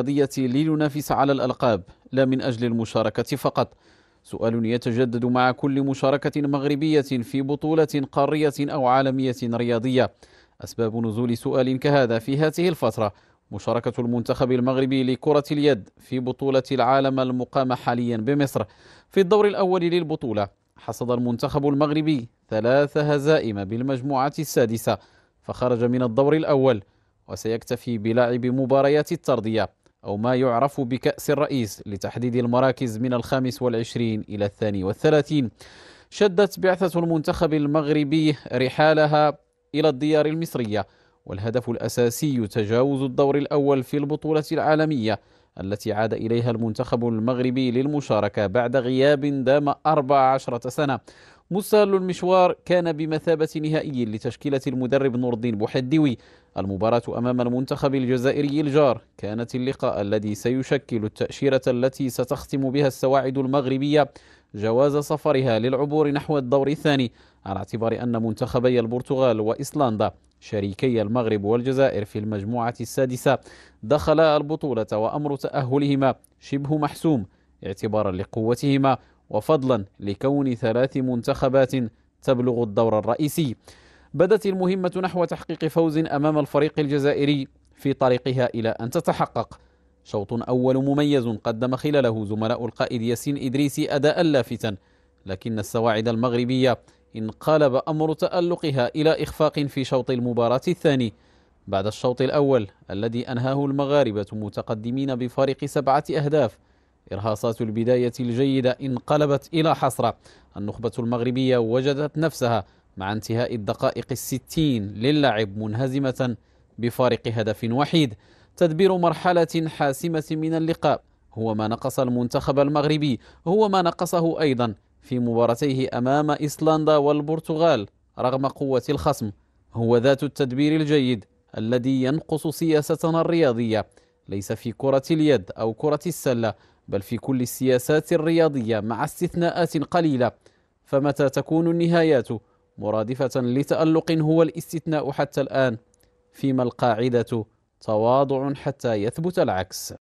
الرياضية لننافس على الألقاب لا من أجل المشاركة فقط سؤال يتجدد مع كل مشاركة مغربية في بطولة قارية أو عالمية رياضية أسباب نزول سؤال كهذا في هذه الفترة مشاركة المنتخب المغربي لكرة اليد في بطولة العالم المقام حاليا بمصر في الدور الأول للبطولة حصد المنتخب المغربي ثلاث هزائم بالمجموعة السادسة فخرج من الدور الأول وسيكتفي بلعب مباريات الترضيه أو ما يعرف بكأس الرئيس لتحديد المراكز من الخامس والعشرين إلى الثاني والثلاثين شدت بعثة المنتخب المغربي رحالها إلى الديار المصرية والهدف الأساسي تجاوز الدور الأول في البطولة العالمية التي عاد إليها المنتخب المغربي للمشاركة بعد غياب دام 14 سنة مستهل المشوار كان بمثابة نهائي لتشكيلة المدرب نور الدين بوحديوي المباراة أمام المنتخب الجزائري الجار كانت اللقاء الذي سيشكل التأشيرة التي ستختم بها السواعد المغربية جواز سفرها للعبور نحو الدور الثاني على اعتبار أن منتخبي البرتغال وإسلندا شريكي المغرب والجزائر في المجموعة السادسة دخلا البطولة وأمر تأهلهما شبه محسوم اعتبارا لقوتهما وفضلا لكون ثلاث منتخبات تبلغ الدور الرئيسي بدت المهمة نحو تحقيق فوز أمام الفريق الجزائري في طريقها إلى أن تتحقق شوط أول مميز قدم خلاله زملاء القائد ياسين إدريسي أداء لافتا لكن السواعد المغربية انقلب أمر تألقها إلى إخفاق في شوط المباراة الثاني بعد الشوط الأول الذي أنهاه المغاربة متقدمين بفارق سبعة أهداف إرهاصات البداية الجيدة انقلبت إلى حصرة النخبة المغربية وجدت نفسها مع انتهاء الدقائق الستين للعب منهزمة بفارق هدف وحيد تدبير مرحلة حاسمة من اللقاء هو ما نقص المنتخب المغربي هو ما نقصه أيضا في مباراتيه أمام إسلندا والبرتغال رغم قوة الخصم هو ذات التدبير الجيد الذي ينقص سياستنا الرياضية ليس في كرة اليد أو كرة السلة بل في كل السياسات الرياضية مع استثناءات قليلة فمتى تكون النهايات مرادفة لتألق هو الاستثناء حتى الآن فيما القاعدة تواضع حتى يثبت العكس